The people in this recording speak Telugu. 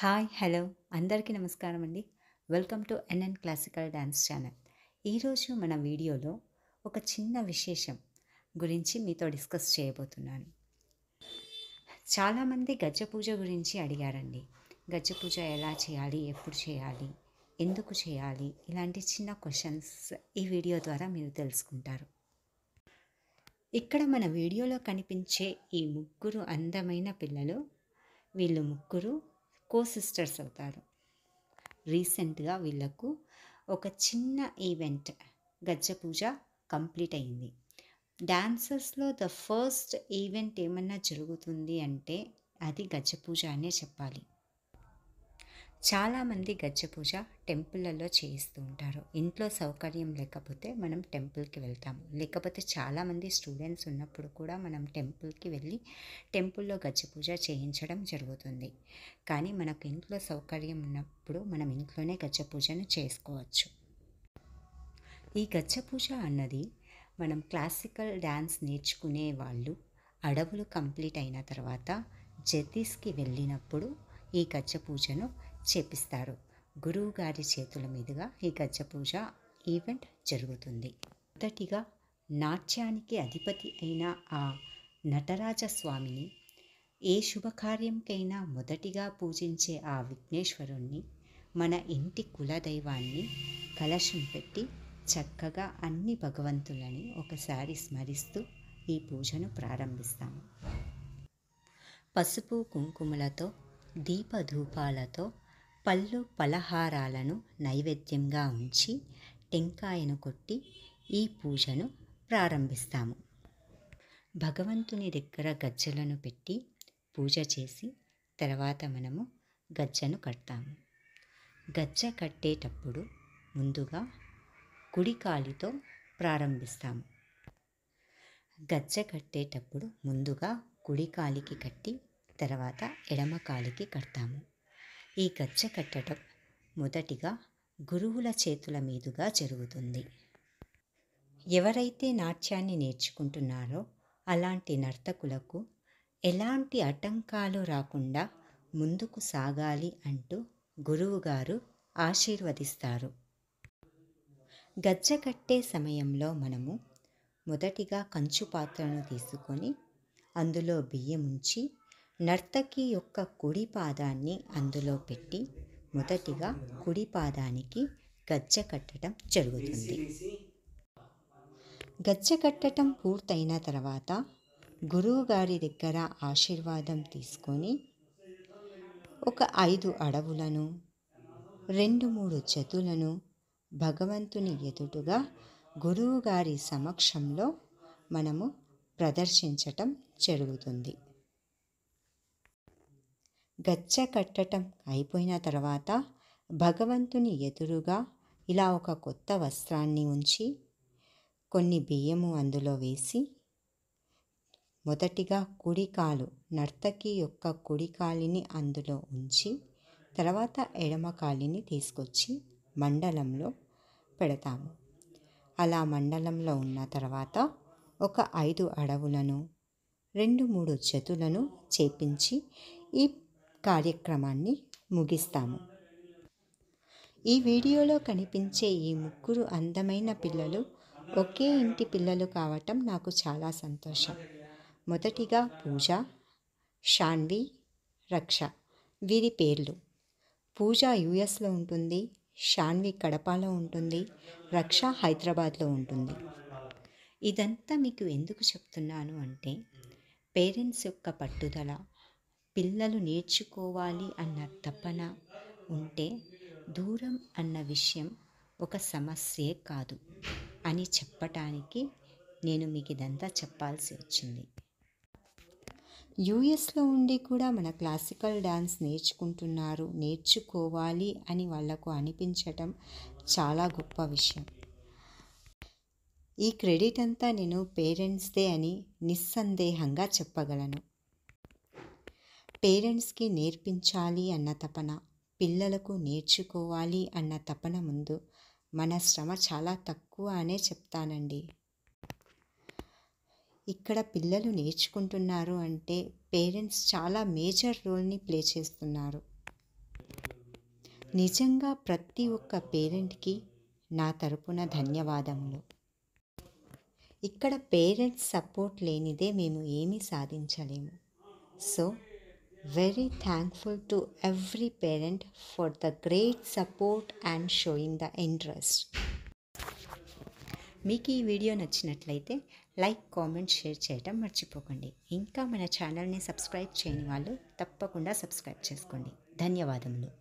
హాయ్ హలో అందరికీ నమస్కారం అండి welcome to NN classical dance channel ఈరోజు మన వీడియోలో ఒక చిన్న విశేషం గురించి మీతో డిస్కస్ చేయబోతున్నాను చాలామంది గజ్జ పూజ గురించి అడిగారండి గజ్జ పూజ ఎలా చేయాలి ఎప్పుడు చేయాలి ఎందుకు చేయాలి ఇలాంటి చిన్న క్వశ్చన్స్ ఈ వీడియో ద్వారా మీరు తెలుసుకుంటారు ఇక్కడ మన వీడియోలో కనిపించే ఈ ముగ్గురు అందమైన పిల్లలు వీళ్ళు ముగ్గురు కో సిస్టర్స్ అవుతారు రీసెంట్గా వీళ్ళకు ఒక చిన్న ఈవెంట్ గజ్జ పూజ కంప్లీట్ అయింది డాన్సర్స్లో ద ఫస్ట్ ఈవెంట్ ఏమన్నా జరుగుతుంది అంటే అది గజ్జ పూజ అనే చెప్పాలి చాలామంది గజ్జ పూజ టెంపుల్లలో చేయిస్తూ ఉంటారు ఇంట్లో సౌకర్యం లేకపోతే మనం టెంపుల్కి వెళ్తాము లేకపోతే చాలామంది స్టూడెంట్స్ ఉన్నప్పుడు కూడా మనం టెంపుల్కి వెళ్ళి టెంపుల్లో గజ్జ పూజ చేయించడం జరుగుతుంది కానీ మనకు ఇంట్లో సౌకర్యం ఉన్నప్పుడు మనం ఇంట్లోనే గజ్జ పూజను చేసుకోవచ్చు ఈ గజ్జ పూజ అన్నది మనం క్లాసికల్ డ్యాన్స్ నేర్చుకునే వాళ్ళు అడవులు కంప్లీట్ అయిన తర్వాత జతీస్కి వెళ్ళినప్పుడు ఈ గజ్జ పూజను చేపిస్తారు గురువు గారి చేతుల మీదుగా ఈ గజ పూజ ఈవెంట్ జరుగుతుంది మొదటిగా నాట్యానికి అధిపతి అయిన ఆ నటరాజ స్వామిని ఏ శుభకార్యంకైనా మొదటిగా పూజించే ఆ విఘ్నేశ్వరుణ్ణి మన ఇంటి కులదైవాన్ని కలశం పెట్టి చక్కగా అన్ని భగవంతులని ఒకసారి స్మరిస్తూ ఈ పూజను ప్రారంభిస్తాము పసుపు కుంకుమలతో దీపధూపాలతో పళ్ళు పలహారాలను నైవేద్యంగా ఉంచి టెంకాయను కొట్టి ఈ పూజను ప్రారంభిస్తాము భగవంతుని దగ్గర గజ్జలను పెట్టి పూజ చేసి తర్వాత మనము గజ్జను కడతాము గజ్జ కట్టేటప్పుడు ముందుగా కుడికాలితో ప్రారంభిస్తాము గజ్జ కట్టేటప్పుడు ముందుగా కుడికాలికి కట్టి తర్వాత ఎడమ కాలికి కడతాము ఈ గచ్చ కట్టడం మొదటిగా గురువుల చేతుల మీదుగా జరుగుతుంది ఎవరైతే నాట్యాన్ని నేర్చుకుంటున్నారో అలాంటి నర్తకులకు ఎలాంటి ఆటంకాలు రాకుండా ముందుకు సాగాలి అంటూ గురువుగారు ఆశీర్వదిస్తారు గజ్జ కట్టే సమయంలో మనము మొదటిగా కంచు పాత్రను తీసుకొని అందులో బియ్యం ఉంచి నర్తకి యొక్క కుడి పాదాన్ని అందులో పెట్టి మొదటిగా కుడి పాదానికి గజ్జె కట్టడం జరుగుతుంది గజ్జె కట్టడం పూర్తయిన తర్వాత గురువుగారి దగ్గర ఆశీర్వాదం తీసుకొని ఒక ఐదు అడవులను రెండు మూడు జతులను భగవంతుని ఎదుటుగా గురువుగారి సమక్షంలో మనము ప్రదర్శించటం జరుగుతుంది గచ్చ కట్టటం అయిపోయిన తర్వాత భగవంతుని ఎదురుగా ఇలా ఒక కొత్త వస్త్రాన్ని ఉంచి కొన్ని బియ్యము అందులో వేసి మొదటిగా కుడికాలు నర్తకి యొక్క కుడికాలిని అందులో ఉంచి తర్వాత ఎడమకాలిని తీసుకొచ్చి మండలంలో పెడతాము అలా మండలంలో ఉన్న తర్వాత ఒక ఐదు అడవులను రెండు మూడు జతులను చేపించి ఈ కార్యక్రమాన్ని ముగిస్తాము ఈ వీడియోలో కనిపించే ఈ ముగ్గురు అందమైన పిల్లలు ఒకే ఇంటి పిల్లలు కావటం నాకు చాలా సంతోషం మొదటిగా పూజ షాన్వి రక్ష వీరి పేర్లు పూజ యుఎస్లో ఉంటుంది షాన్వి కడపలో ఉంటుంది రక్ష హైదరాబాద్లో ఉంటుంది ఇదంతా మీకు ఎందుకు చెప్తున్నాను అంటే పేరెంట్స్ యొక్క పట్టుదల పిల్లలు నేర్చుకోవాలి అన్న తపన ఉంటే దూరం అన్న విషయం ఒక సమస్యే కాదు అని చెప్పటానికి నేను మీకు ఇదంతా చెప్పాల్సి వచ్చింది యూఎస్లో ఉండి కూడా మన క్లాసికల్ డ్యాన్స్ నేర్చుకుంటున్నారు నేర్చుకోవాలి అని వాళ్లకు అనిపించటం చాలా గొప్ప విషయం ఈ క్రెడిట్ అంతా నేను పేరెంట్స్దే అని నిస్సందేహంగా చెప్పగలను పేరెంట్స్కి నేర్పించాలి అన్న తపన పిల్లలకు నేర్చుకోవాలి అన్న తపన ముందు మన శ్రమ చాలా తక్కువ అనే చెప్తానండి ఇక్కడ పిల్లలు నేర్చుకుంటున్నారు అంటే పేరెంట్స్ చాలా మేజర్ రోల్ని ప్లే చేస్తున్నారు నిజంగా ప్రతి ఒక్క పేరెంట్కి నా తరపున ధన్యవాదములు ఇక్కడ పేరెంట్స్ సపోర్ట్ లేనిదే మేము ఏమీ సాధించలేము so very thankful to every parent for the great support and showing the interest. మీకు ఈ వీడియో నచ్చినట్లయితే లైక్ కామెంట్ షేర్ చేయటం మర్చిపోకండి ఇంకా మన ఛానల్ని సబ్స్క్రైబ్ చేయని వాళ్ళు తప్పకుండా సబ్స్క్రైబ్ చేసుకోండి ధన్యవాదములు